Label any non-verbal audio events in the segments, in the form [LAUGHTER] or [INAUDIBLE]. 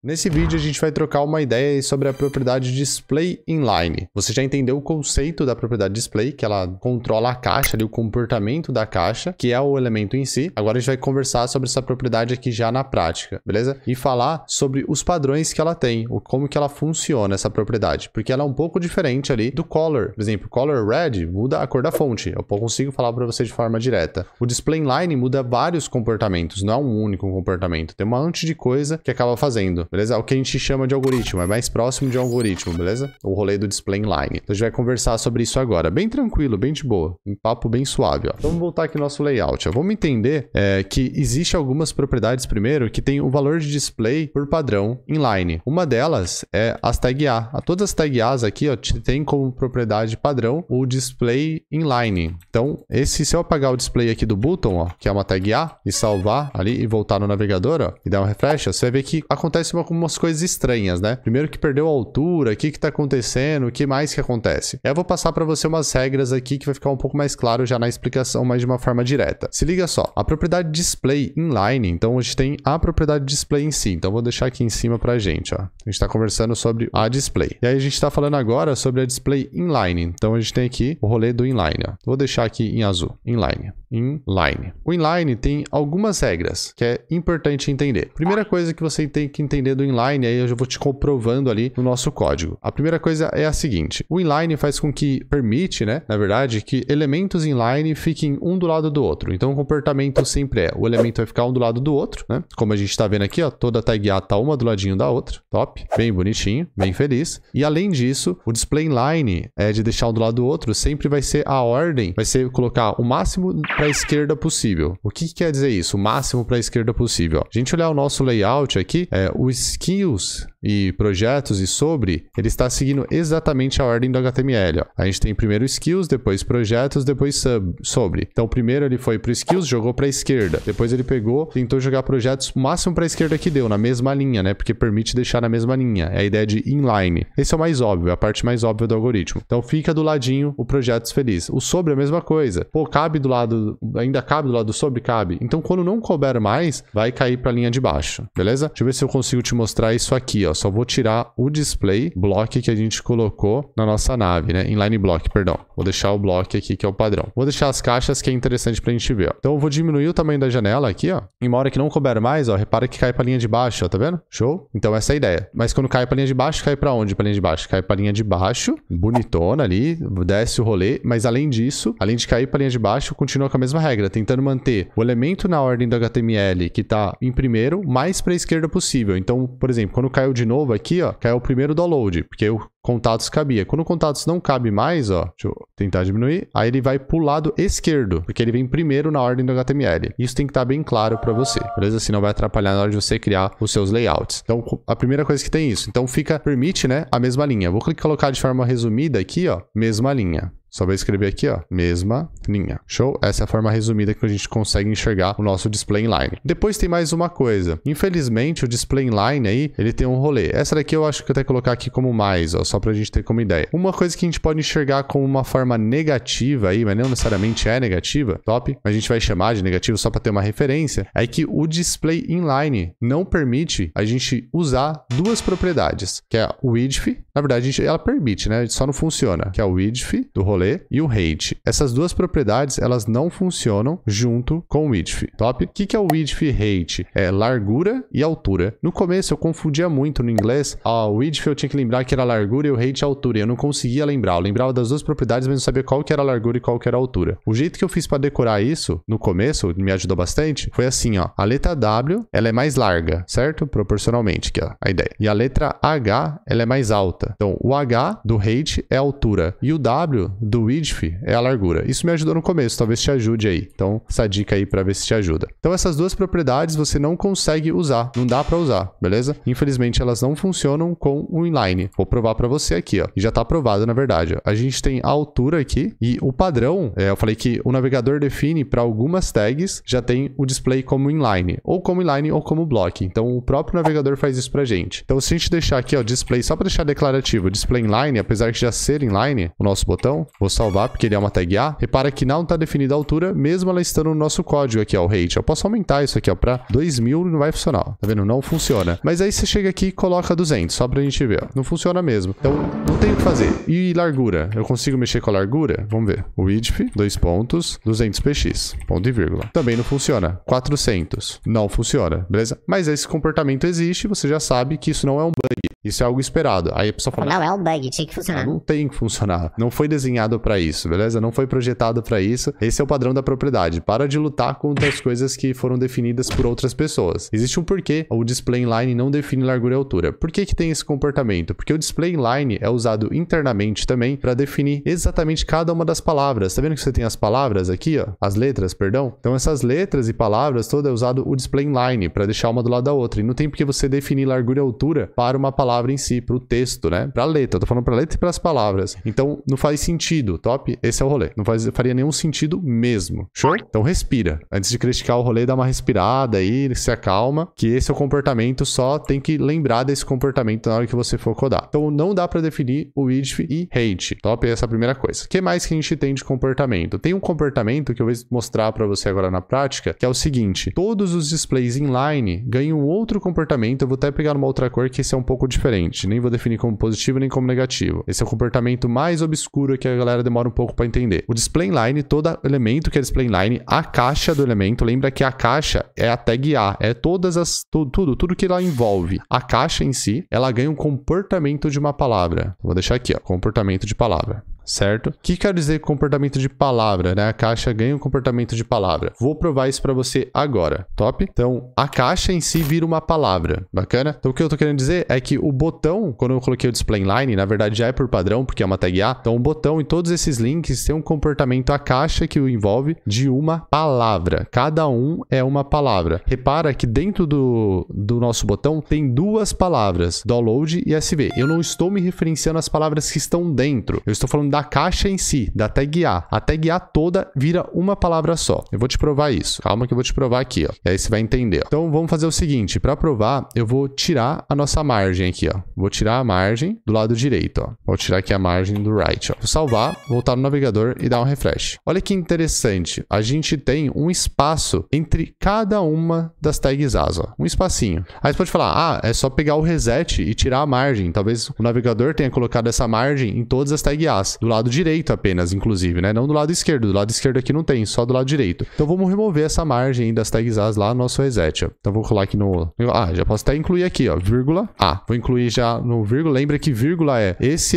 Nesse vídeo a gente vai trocar uma ideia sobre a propriedade display inline. Você já entendeu o conceito da propriedade display, que ela controla a caixa, ali, o comportamento da caixa, que é o elemento em si. Agora a gente vai conversar sobre essa propriedade aqui já na prática, beleza? E falar sobre os padrões que ela tem, como que ela funciona essa propriedade, porque ela é um pouco diferente ali do color. Por exemplo, color red muda a cor da fonte, eu consigo falar para você de forma direta. O display inline muda vários comportamentos, não é um único comportamento, tem um monte de coisa que acaba fazendo beleza? É o que a gente chama de algoritmo, é mais próximo de um algoritmo, beleza? O rolê do display inline. Então a gente vai conversar sobre isso agora, bem tranquilo, bem de boa, um papo bem suave, ó. vamos voltar aqui no nosso layout, ó. Vamos entender é, que existe algumas propriedades, primeiro, que tem o valor de display por padrão inline. Uma delas é as tag A. A todas as tag A's aqui, ó, tem como propriedade padrão o display inline. Então, esse, se eu apagar o display aqui do button, ó, que é uma tag A, e salvar ali e voltar no navegador, ó, e dar um refresh, ó, você vai ver que acontece uma com umas coisas estranhas, né? Primeiro que perdeu a altura, o que que tá acontecendo, o que mais que acontece. Eu vou passar para você umas regras aqui que vai ficar um pouco mais claro já na explicação, mas de uma forma direta. Se liga só, a propriedade display inline, então a gente tem a propriedade display em si, então vou deixar aqui em cima pra gente, ó. A gente tá conversando sobre a display. E aí a gente tá falando agora sobre a display inline, então a gente tem aqui o rolê do inline, ó. Vou deixar aqui em azul, inline, inline. O inline tem algumas regras que é importante entender. Primeira coisa que você tem que entender do inline, aí eu já vou te comprovando ali no nosso código. A primeira coisa é a seguinte: o inline faz com que permite, né, na verdade, que elementos inline fiquem um do lado do outro. Então o comportamento sempre é o elemento vai ficar um do lado do outro, né? Como a gente está vendo aqui, ó, toda tagueada tá uma do ladinho da outra, top, bem bonitinho, bem feliz. E além disso, o display inline é de deixar um do lado do outro, sempre vai ser a ordem, vai ser colocar o máximo para a esquerda possível. O que, que, quer dizer isso? O máximo para a esquerda possível. Ó. A gente olhar o nosso layout aqui, é, o skills e projetos e sobre, ele está seguindo exatamente a ordem do HTML. Ó. A gente tem primeiro skills, depois projetos, depois sub, sobre. Então primeiro ele foi para skills, jogou para a esquerda. Depois ele pegou, tentou jogar projetos máximo para a esquerda que deu, na mesma linha, né? Porque permite deixar na mesma linha. É a ideia de inline. Esse é o mais óbvio, a parte mais óbvia do algoritmo. Então fica do ladinho o projetos feliz. O sobre é a mesma coisa. Pô, cabe do lado, ainda cabe do lado do sobre, cabe. Então quando não couber mais, vai cair para a linha de baixo, beleza? Deixa eu ver se eu consigo te mostrar isso aqui, ó ó, só vou tirar o display block que a gente colocou na nossa nave, né? Inline block, perdão. Vou deixar o block aqui que é o padrão. Vou deixar as caixas que é interessante pra gente ver, ó. Então eu vou diminuir o tamanho da janela aqui, ó. Em uma hora que não couber mais, ó, repara que cai pra linha de baixo, ó, tá vendo? Show? Então essa é a ideia. Mas quando cai pra linha de baixo, cai pra onde pra linha de baixo? Cai pra linha de baixo, bonitona ali, desce o rolê, mas além disso, além de cair pra linha de baixo, continua com a mesma regra, tentando manter o elemento na ordem do HTML que tá em primeiro, mais pra esquerda possível. Então, por exemplo, quando caiu de novo aqui, ó, caiu é o primeiro download, porque o contatos cabia. Quando o contatos não cabe mais, ó, deixa eu tentar diminuir, aí ele vai pro lado esquerdo, porque ele vem primeiro na ordem do HTML. Isso tem que estar tá bem claro para você, beleza? Senão vai atrapalhar na hora de você criar os seus layouts. Então, a primeira coisa que tem isso. Então, fica, permite, né, a mesma linha. Vou clicar colocar de forma resumida aqui, ó, mesma linha. Só vai escrever aqui, ó, mesma linha. Show? Essa é a forma resumida que a gente consegue enxergar o nosso display inline. Depois tem mais uma coisa. Infelizmente, o display inline aí, ele tem um rolê. Essa daqui eu acho que eu até colocar aqui como mais, ó, só pra gente ter como ideia. Uma coisa que a gente pode enxergar como uma forma negativa aí, mas não necessariamente é negativa, top, a gente vai chamar de negativo só pra ter uma referência, é que o display inline não permite a gente usar duas propriedades, que é o width, na verdade, gente, ela permite, né? Só não funciona, que é o width do rolê rolê e o rate. Essas duas propriedades, elas não funcionam junto com o width. Top? O que, que é o width e rate? É largura e altura. No começo eu confundia muito no inglês. Ah, o width eu tinha que lembrar que era largura e o rate altura. E eu não conseguia lembrar. Eu lembrava das duas propriedades, mas não sabia qual que era largura e qual que era altura. O jeito que eu fiz para decorar isso no começo, me ajudou bastante, foi assim, ó. A letra W, ela é mais larga, certo? Proporcionalmente, que é a ideia. E a letra H, ela é mais alta. Então, o H do rate é altura e o W do width é a largura. Isso me ajudou no começo, talvez te ajude aí. Então, essa dica aí para ver se te ajuda. Então, essas duas propriedades você não consegue usar, não dá para usar, beleza? Infelizmente, elas não funcionam com o inline. Vou provar para você aqui, ó. E já está provado, na verdade. A gente tem a altura aqui e o padrão, é, eu falei que o navegador define para algumas tags, já tem o display como inline, ou como inline ou como block. Então, o próprio navegador faz isso pra gente. Então, se a gente deixar aqui, ó, display, só para deixar declarativo, display inline, apesar de já ser inline, o nosso botão, Vou salvar porque ele é uma tag A. Repara que não está definida a altura, mesmo ela estando no nosso código aqui, ó, o rate. Eu posso aumentar isso aqui, para 2000 e não vai funcionar. Ó. Tá vendo? Não funciona. Mas aí você chega aqui e coloca 200, só para a gente ver, ó. Não funciona mesmo. Então, não tem o que fazer. E largura? Eu consigo mexer com a largura? Vamos ver. Width, dois pontos, 200 px, ponto e vírgula. Também não funciona. 400, não funciona, beleza? Mas esse comportamento existe, você já sabe que isso não é um bug. Isso é algo esperado. Aí a pessoa fala: Não, é um bug, tinha que funcionar. Não tem que funcionar. Não foi desenhado para isso, beleza? Não foi projetado para isso. Esse é o padrão da propriedade. Para de lutar contra as [LAUGHS] coisas que foram definidas por outras pessoas. Existe um porquê o display inline não define largura e altura. Por que, que tem esse comportamento? Porque o display inline é usado internamente também para definir exatamente cada uma das palavras. Tá vendo que você tem as palavras aqui, ó? As letras, perdão? Então essas letras e palavras toda é usado o display inline para deixar uma do lado da outra. E não tem porque você definir largura e altura para uma palavra palavra em si, para o texto, né? Para a letra. Eu tô falando para letra e para as palavras. Então, não faz sentido, top? Esse é o rolê. Não faz, faria nenhum sentido mesmo. Show? Então, respira. Antes de criticar o rolê, dá uma respirada aí, se acalma, que esse é o comportamento, só tem que lembrar desse comportamento na hora que você for codar. Então, não dá para definir o if e hate, top? Essa é a primeira coisa. O que mais que a gente tem de comportamento? Tem um comportamento que eu vou mostrar para você agora na prática, que é o seguinte, todos os displays inline ganham outro comportamento, eu vou até pegar uma outra cor que esse é um pouco diferente diferente. Nem vou definir como positivo nem como negativo. Esse é o comportamento mais obscuro que a galera demora um pouco para entender. O display inline, todo elemento que é display inline, a caixa do elemento, lembra que a caixa é a tag A, é todas as tudo, tudo, tudo que ela envolve. A caixa em si, ela ganha um comportamento de uma palavra. Vou deixar aqui, ó, comportamento de palavra certo? O que quero dizer comportamento de palavra, né? A caixa ganha um comportamento de palavra. Vou provar isso para você agora, top? Então, a caixa em si vira uma palavra, bacana? Então, o que eu tô querendo dizer é que o botão, quando eu coloquei o display inline, na verdade já é por padrão, porque é uma tag A, então o botão e todos esses links tem um comportamento, a caixa que o envolve, de uma palavra. Cada um é uma palavra. Repara que dentro do, do nosso botão tem duas palavras, download e SV. Eu não estou me referenciando às palavras que estão dentro. Eu estou falando da da caixa em si, da tag A. A tag A toda vira uma palavra só. Eu vou te provar isso. Calma que eu vou te provar aqui, ó. E aí você vai entender. Então vamos fazer o seguinte, para provar, eu vou tirar a nossa margem aqui, ó. Vou tirar a margem do lado direito, ó. Vou tirar aqui a margem do right, ó. Vou salvar, voltar no navegador e dar um refresh. Olha que interessante. A gente tem um espaço entre cada uma das tags As, ó. Um espacinho. Aí você pode falar, ah, é só pegar o reset e tirar a margem. Talvez o navegador tenha colocado essa margem em todas as tags As. Do lado direito apenas, inclusive, né? Não do lado esquerdo. Do lado esquerdo aqui não tem, só do lado direito. Então vamos remover essa margem das tags As lá no nosso reset. Ó. Então vou colar aqui no... Ah, já posso até incluir aqui, ó, vírgula A. Ah, vou incluir já no vírgula. Lembra que vírgula é esse,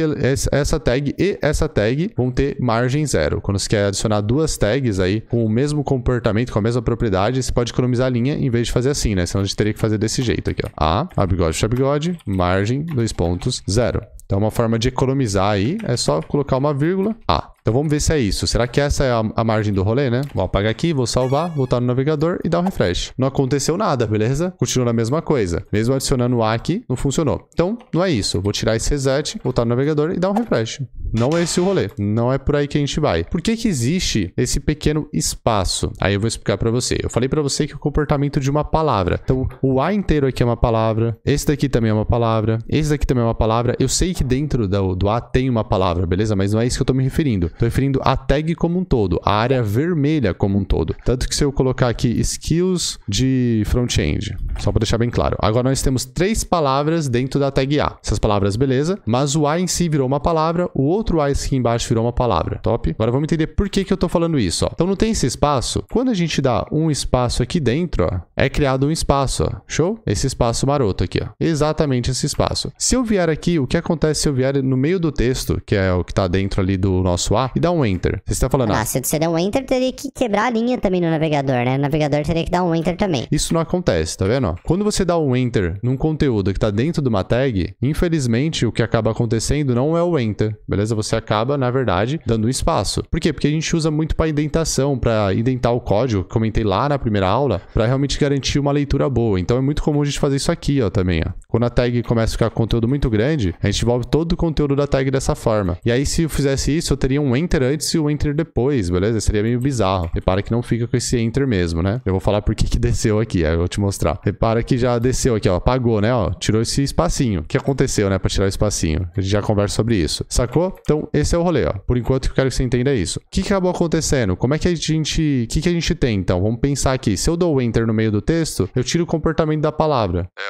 essa tag e essa tag vão ter margem zero. Quando você quer adicionar duas tags aí com o mesmo comportamento, com a mesma propriedade, você pode economizar a linha em vez de fazer assim, né? Senão a gente teria que fazer desse jeito aqui, ó. A, a bigode, a bigode, margem, dois pontos, zero. Então, é uma forma de economizar aí é só colocar uma vírgula A. Então vamos ver se é isso. Será que essa é a, a margem do rolê, né? Vou apagar aqui, vou salvar, voltar no navegador e dar um refresh. Não aconteceu nada, beleza? Continua a mesma coisa. Mesmo adicionando o A aqui, não funcionou. Então, não é isso. Vou tirar esse reset, voltar no navegador e dar um refresh. Não é esse o rolê. Não é por aí que a gente vai. Por que que existe esse pequeno espaço? Aí eu vou explicar para você. Eu falei para você que o comportamento de uma palavra. Então, o A inteiro aqui é uma palavra. Esse daqui também é uma palavra. Esse daqui também é uma palavra. Eu sei que dentro do, do A tem uma palavra, beleza? Mas não é isso que eu tô me referindo. Estou referindo a tag como um todo, a área vermelha como um todo. Tanto que se eu colocar aqui skills de front-end, só para deixar bem claro. Agora nós temos três palavras dentro da tag A. Essas palavras, beleza, mas o A em si virou uma palavra, o outro A aqui embaixo virou uma palavra. Top? Agora vamos entender por que, que eu estou falando isso. Ó. Então não tem esse espaço. Quando a gente dá um espaço aqui dentro, ó, é criado um espaço. Ó. Show? Esse espaço maroto aqui. Ó. Exatamente esse espaço. Se eu vier aqui, o que acontece se eu vier no meio do texto, que é o que está dentro ali do nosso A, lá e dá um enter. Você está falando... Ah, ah, se você der um enter, teria que quebrar a linha também no navegador, né? O navegador teria que dar um enter também. Isso não acontece, tá vendo? Quando você dá um enter num conteúdo que está dentro de uma tag, infelizmente o que acaba acontecendo não é o enter, beleza? Você acaba, na verdade, dando um espaço. Por quê? Porque a gente usa muito para indentação, para indentar o código, que comentei lá na primeira aula, para realmente garantir uma leitura boa. Então é muito comum a gente fazer isso aqui, ó, também, ó. Quando a tag começa a ficar com conteúdo muito grande, a gente envolve todo o conteúdo da tag dessa forma. E aí se eu fizesse isso, eu teria um um enter antes e um enter depois, beleza? Seria meio bizarro. Repara que não fica com esse enter mesmo, né? Eu vou falar por que que [LAUGHS] desceu aqui, aí eu vou te mostrar. Repara que já desceu aqui, ó, apagou, né, ó, tirou esse espacinho. O que aconteceu, né, pra tirar o espacinho? A gente já conversa sobre isso, sacou? Então, esse é o rolê, ó. Por enquanto, que eu quero que você entenda isso. O que, que acabou acontecendo? Como é que a gente... O que, que a gente tem, então? Vamos pensar aqui. Se eu dou o enter no meio do texto, eu tiro o comportamento da palavra. É,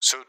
se eu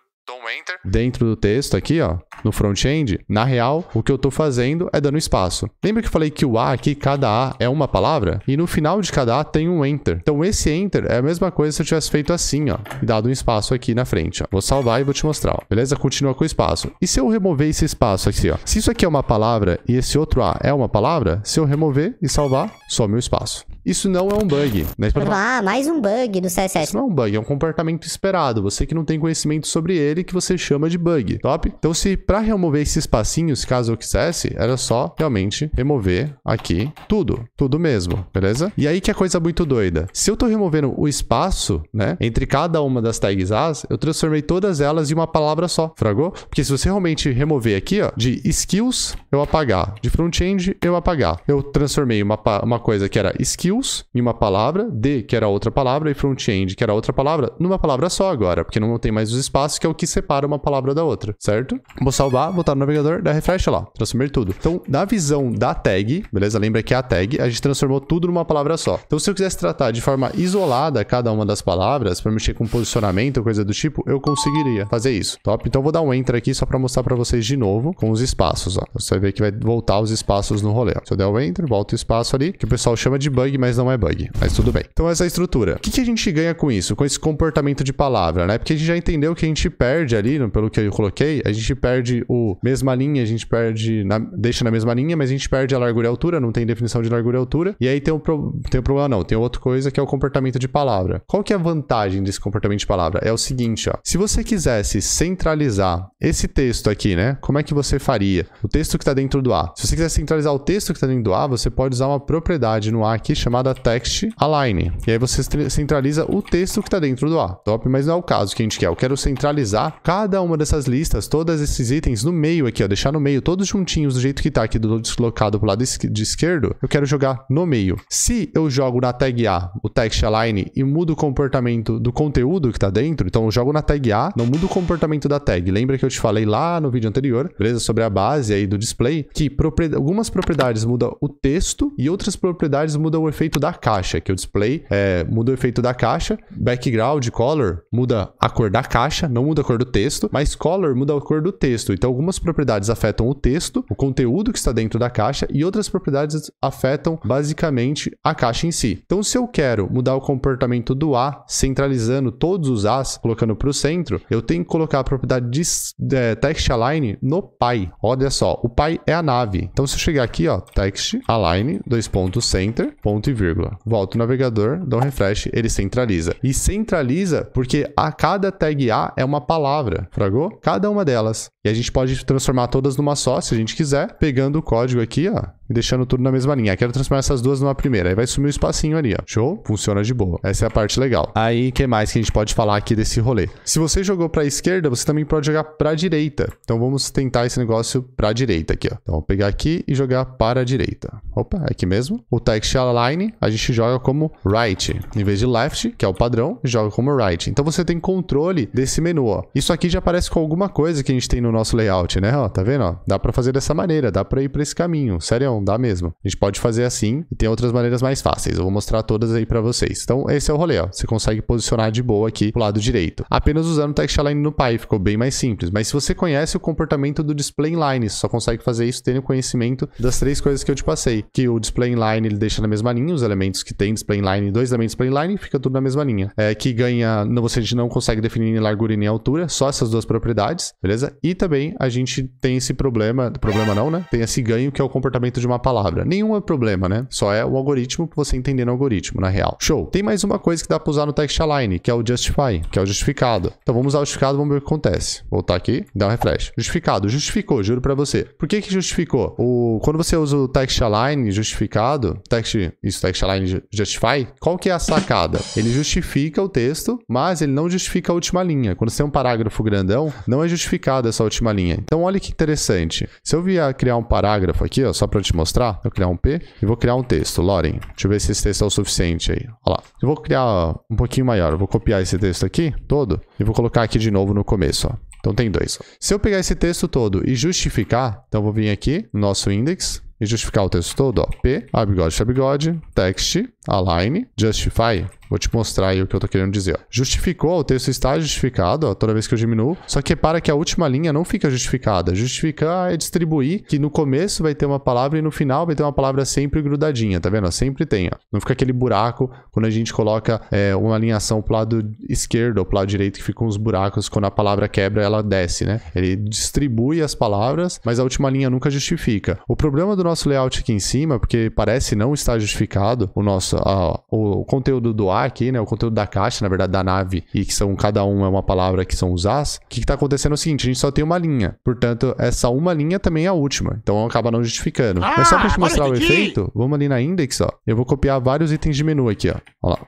enter. Dentro do texto aqui, ó, no front-end, na real, o que eu estou fazendo é dando espaço. Lembra que eu falei que o A aqui, cada A é uma palavra? E no final de cada A tem um enter. Então esse enter é a mesma coisa se eu tivesse feito assim, ó, e dado um espaço aqui na frente, ó. Vou salvar e vou te mostrar, ó. Beleza? Continua com o espaço. E se eu remover esse espaço aqui, ó? Se isso aqui é uma palavra e esse outro A é uma palavra, se eu remover e salvar, some o espaço. Isso não é um bug. Né? Ah, mais um bug do CSS. Isso não é um bug, é um comportamento esperado. Você que não tem conhecimento sobre ele, que você chama de bug. Top? Então, se para remover esses espacinhos, caso eu quisesse, era só realmente remover aqui tudo. Tudo mesmo, beleza? E aí que é coisa muito doida. Se eu tô removendo o espaço, né, entre cada uma das tags as, eu transformei todas elas em uma palavra só. Fragou? Porque se você realmente remover aqui, ó, de skills, eu apagar. De front-end, eu apagar. Eu transformei uma, uma coisa que era skills skills em uma palavra, D, que era outra palavra, e front-end, que era outra palavra, numa palavra só agora, porque não tem mais os espaços, que é o que separa uma palavra da outra, certo? Vou salvar, botar no navegador, dar refresh lá, transformar tudo. Então, na visão da tag, beleza? Lembra que é a tag, a gente transformou tudo numa palavra só. Então, se eu quisesse tratar de forma isolada cada uma das palavras, para mexer com posicionamento, coisa do tipo, eu conseguiria fazer isso, top? Então, vou dar um enter aqui só para mostrar para vocês de novo com os espaços, ó. Você vai ver que vai voltar os espaços no rolê. Ó. Se eu der o um enter, volta o espaço ali, que o pessoal chama de bug, mas não é bug. Mas tudo bem. Então essa é a estrutura. O que, que a gente ganha com isso? Com esse comportamento de palavra, né? Porque a gente já entendeu que a gente perde ali, pelo que eu coloquei, a gente perde o mesma linha, a gente perde, na, deixa na mesma linha, mas a gente perde a largura e a altura, não tem definição de largura e altura. E aí tem um, pro, tem problema, não, tem outra coisa que é o comportamento de palavra. Qual que é a vantagem desse comportamento de palavra? É o seguinte, ó. Se você quisesse centralizar esse texto aqui, né? Como é que você faria? O texto que está dentro do A. Se você quiser centralizar o texto que está dentro do A, você pode usar uma propriedade no A aqui chamada chamada text align. E aí você centraliza o texto que está dentro do A. Top, mas não é o caso que a gente quer. Eu quero centralizar cada uma dessas listas, todos esses itens no meio aqui, ó, deixar no meio, todos juntinhos do jeito que está aqui do deslocado para o lado de esquerdo, eu quero jogar no meio. Se eu jogo na tag A o text align e mudo o comportamento do conteúdo que está dentro, então eu jogo na tag A, não mudo o comportamento da tag. Lembra que eu te falei lá no vídeo anterior, beleza? Sobre a base aí do display, que propriedade, algumas propriedades mudam o texto e outras propriedades mudam o efeito efeito da caixa, que o display é, muda o efeito da caixa, background, color, muda a cor da caixa, não muda a cor do texto, mas color muda a cor do texto. Então, algumas propriedades afetam o texto, o conteúdo que está dentro da caixa, e outras propriedades afetam basicamente a caixa em si. Então, se eu quero mudar o comportamento do A, centralizando todos os As, colocando para o centro, eu tenho que colocar a propriedade de, de, é, text align no pai. Olha só, o pai é a nave. Então, se eu chegar aqui, ó, text align, dois pontos, center, ponto e vírgula. Volto no navegador, dou um refresh, ele centraliza. E centraliza porque a cada tag A é uma palavra, fragou? Cada uma delas. E a gente pode transformar todas numa só, se a gente quiser, pegando o código aqui, ó, e deixando tudo na mesma linha. Quero transformar essas duas numa primeira. Aí vai sumir o um espacinho ali, ó. Show? Funciona de boa. Essa é a parte legal. Aí, o que mais que a gente pode falar aqui desse rolê? Se você jogou pra esquerda, você também pode jogar pra direita. Então, vamos tentar esse negócio pra direita aqui, ó. Então, vou pegar aqui e jogar para a direita. Opa, é aqui mesmo. O text align, a gente joga como right. Em vez de left, que é o padrão, joga como right. Então, você tem controle desse menu, ó. Isso aqui já aparece com alguma coisa que a gente tem no nosso layout, né? Ó, tá vendo? Ó, dá para fazer dessa maneira, dá para ir para esse caminho. Sério, dá mesmo. A gente pode fazer assim e tem outras maneiras mais fáceis. Eu vou mostrar todas aí para vocês. Então, esse é o rolê, ó. Você consegue posicionar de boa aqui pro lado direito. Apenas usando text align no Pi, ficou bem mais simples. Mas se você conhece o comportamento do display inline, só consegue fazer isso tendo conhecimento das três coisas que eu te passei. Que o display inline ele deixa na mesma linha, os elementos que tem display inline, dois elementos display inline, fica tudo na mesma linha. É, que ganha, você não consegue definir nem largura e nem altura, só essas duas propriedades, beleza? E também a gente tem esse problema, problema não, né? Tem esse ganho que é o comportamento de uma palavra. Nenhum é problema, né? Só é o algoritmo que você entender no algoritmo, na real. Show. Tem mais uma coisa que dá para usar no text align, que é o justify, que é o justificado. Então vamos usar o justificado, vamos ver o que acontece. Voltar aqui, dar um refresh. Justificado, justificou, juro para você. Por que que justificou? O quando você usa o text align justificado, text isso text align justify, qual que é a sacada? Ele justifica o texto, mas ele não justifica a última linha. Quando você tem um parágrafo grandão, não é justificado essa última última linha. Então olha que interessante. Se eu vier criar um parágrafo aqui, ó, só para te mostrar, eu criar um P e vou criar um texto, Loren. Deixa eu ver se esse texto é o suficiente aí. Olha lá. Eu vou criar um pouquinho maior. Eu vou copiar esse texto aqui todo e vou colocar aqui de novo no começo, ó. Então tem dois. Se eu pegar esse texto todo e justificar, então eu vou vir aqui no nosso index, e justificar o texto todo, ó, P, abigode, abigode. text, align, justify, Vou te mostrar aí o que eu tô querendo dizer. Ó. Justificou, o texto está justificado, ó, toda vez que eu diminuo. Só que para que a última linha não fica justificada. Justificar é distribuir, que no começo vai ter uma palavra e no final vai ter uma palavra sempre grudadinha, tá vendo? sempre tem, ó. Não fica aquele buraco quando a gente coloca é, uma alinhação pro lado esquerdo ou pro lado direito que ficam uns buracos quando a palavra quebra, ela desce, né? Ele distribui as palavras, mas a última linha nunca justifica. O problema do nosso nosso layout aqui em cima, porque parece não estar justificado o nosso a, o, o, conteúdo do ar aqui, né? O conteúdo da caixa, na verdade, da nave, e que são cada um é uma palavra que são os As. O que está acontecendo é o seguinte: a gente só tem uma linha. Portanto, essa uma linha também é a última. Então acaba não justificando. Ah, Mas só para te mostrar o efeito, vamos ali na index, ó. Eu vou copiar vários itens de menu aqui, ó. Olha lá.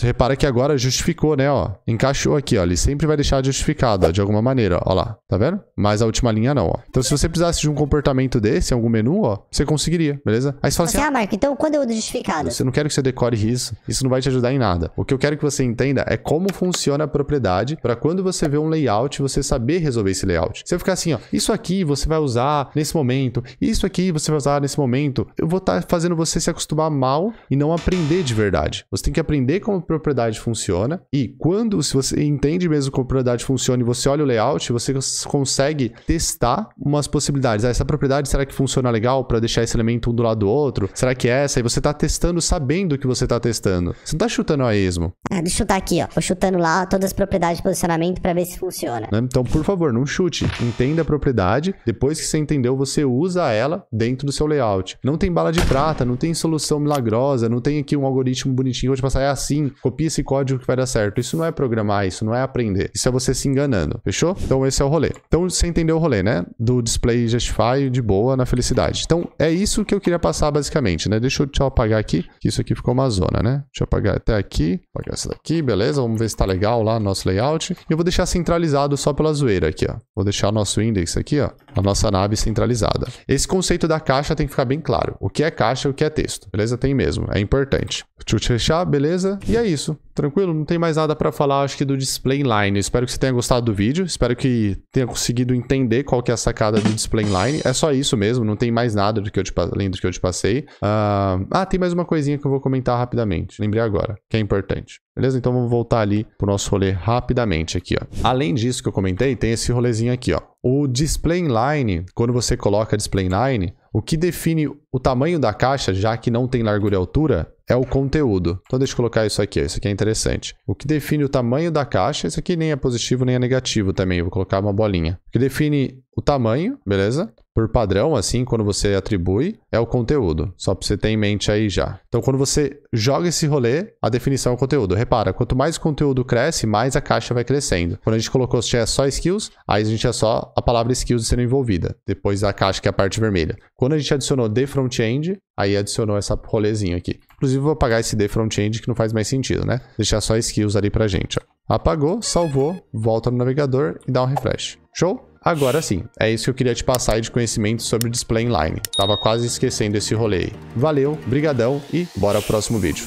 Você repara que agora justificou, né, ó. Encaixou aqui, ó. Ele sempre vai deixar justificado, ó, de alguma maneira, ó. lá. Tá vendo? Mas a última linha não, ó. Então, se você precisasse de um comportamento desse em algum menu, ó, você conseguiria, beleza? Aí você fala assim, ah, ah, Marco, então quando eu justificado? Eu não quero que você decore isso. Isso não vai te ajudar em nada. O que eu quero que você entenda é como funciona a propriedade para quando você vê um layout, você saber resolver esse layout. Você ficar assim, ó. Isso aqui você vai usar nesse momento. Isso aqui você vai usar nesse momento. Eu vou estar tá fazendo você se acostumar mal e não aprender de verdade. Você tem que aprender como propriedade funciona e quando, se você entende mesmo como a propriedade funciona e você olha o layout, você consegue testar umas possibilidades. Ah, essa propriedade será que funciona legal para deixar esse elemento um do lado do outro? Será que é essa? E você está testando sabendo o que você está testando. Você não está chutando a esmo. É, deixa eu chutar aqui, ó. Vou chutando lá todas as propriedades de posicionamento para ver se funciona. Né? Então, por favor, não chute. Entenda a propriedade. Depois que você entendeu, você usa ela dentro do seu layout. Não tem bala de prata, não tem solução milagrosa, não tem aqui um algoritmo bonitinho que eu vou te passar. É assim copia esse código que vai dar certo. Isso não é programar, isso não é aprender. Isso é você se enganando, fechou? Então esse é o rolê. Então você entendeu o rolê, né? Do display justify de boa na felicidade. Então é isso que eu queria passar basicamente, né? Deixa eu, deixa eu apagar aqui, que isso aqui ficou uma zona, né? Deixa eu apagar até aqui, apagar essa daqui, beleza? Vamos ver se tá legal lá no nosso layout. E eu vou deixar centralizado só pela zoeira aqui, ó. Vou deixar o nosso index aqui, ó, a nossa nave centralizada. Esse conceito da caixa tem que ficar bem claro. O que é caixa e o que é texto, beleza? Tem mesmo, é importante. Deixa eu fechar, beleza? E aí isso, tranquilo? Não tem mais nada para falar, acho que do display inline. Espero que você tenha gostado do vídeo, espero que tenha conseguido entender qual que é a sacada do display inline. É só isso mesmo, não tem mais nada do que eu te, além do que eu te passei. Uh... ah, tem mais uma coisinha que eu vou comentar rapidamente, lembrei agora, que é importante. Beleza? Então vamos voltar ali pro nosso rolê rapidamente aqui, ó. Além disso que eu comentei, tem esse rolezinho aqui, ó. O display inline, quando você coloca display inline, o que define o tamanho da caixa, já que não tem largura e altura, é o conteúdo. Então deixa eu colocar isso aqui, isso aqui é interessante. O que define o tamanho da caixa, isso aqui nem é positivo nem é negativo também, vou colocar uma bolinha. O que define o tamanho, beleza? Por padrão, assim, quando você atribui, é o conteúdo. Só para você ter em mente aí já. Então, quando você joga esse rolê, a definição é o conteúdo. Repara, quanto mais conteúdo cresce, mais a caixa vai crescendo. Quando a gente colocou se tinha é só skills, aí a gente tinha é só a palavra skills sendo envolvida. Depois a caixa, que é a parte vermelha. Quando a gente adicionou de front-end, aí adicionou essa rolezinho aqui. Inclusive, vou apagar esse D front-end que não faz mais sentido, né? Deixar só skills ali pra gente, ó. Apagou, salvou, volta no navegador e dá um refresh. Show? Agora sim, é isso que eu queria te passar de conhecimento sobre display inline. Tava quase esquecendo esse rolê aí. Valeu, brigadão e bora pro próximo vídeo.